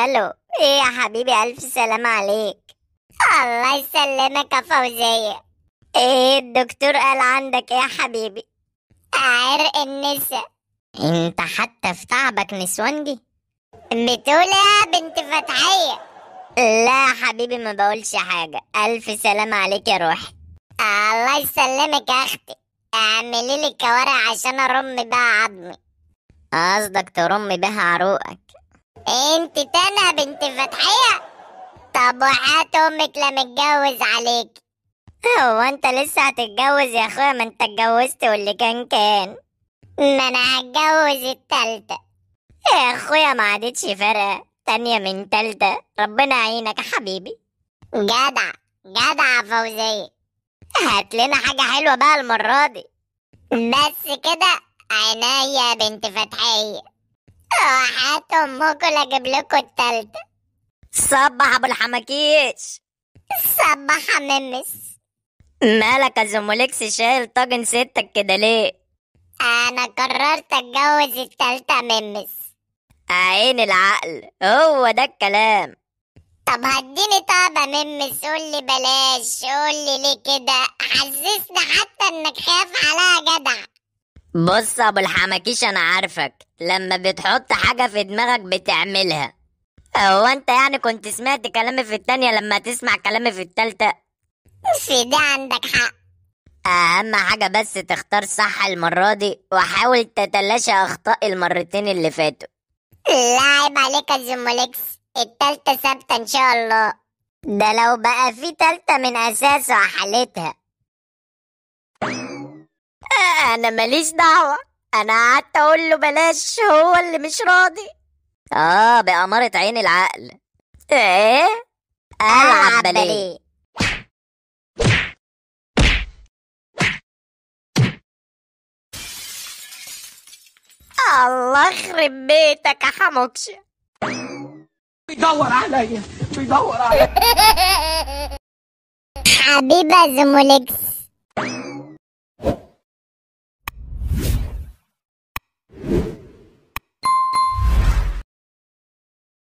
الو ايه يا حبيبي الف سلامة عليك الله يسلمك يا فوزية ايه الدكتور قال عندك ايه يا حبيبي عرق النسا انت حتى في تعبك نسوانجي بتقول إيه يا بنت فتحية لا يا حبيبي ما بقولش حاجة الف سلامة عليك يا روحي الله يسلمك يا اختي اعملي لي كوارع عشان ارم بها عظمي قصدك ترم بها عروقك انت تانا بنت فتحية طب وحات امك لا متجوز عليك هو انت لسه هتتجوز يا اخويا ما انت اتجوزت واللي كان كان ما انا هتجوز التالتة يا اخويا ما عادتش فارقة تانية من تالتة ربنا يعينك يا حبيبي جدع جدع فوزية هات لنا حاجة حلوة بقى المرة دي بس كده عينيا بنت فتحية حات امكم لا اجيب لكم التالتة صبح ابو الحماكيش صبح ممس مالك يا زمولكس شايل طاجن ستك كده ليه انا قررت اتجوز التالتة ممس عين العقل هو ده الكلام طب هديني طابة ممس قولي بلاش قولي ليه كده حسسني حتى انك خايف عليها جدع بص ابو الحماكيش انا عارفك لما بتحط حاجة في دماغك بتعملها هو انت يعني كنت سمعت كلامي في التانية لما تسمع كلامي في التالتة في ده عندك حق اهم حاجة بس تختار صح المرة دي وحاول تتلاشى اخطاء المرتين اللي فاتوا لا عيب عليك يا زمولكس التالتة ثابتة ان شاء الله ده لو بقى في تالتة من اساسه وحلتها انا ماليش دعوه انا قعدت اقول له بلاش هو اللي مش راضي اه بأمارة عين العقل ايه العب باليه الله يخرب بيتك يا حموكش بيدور عليا بيدور عليا حبيبه زمولكس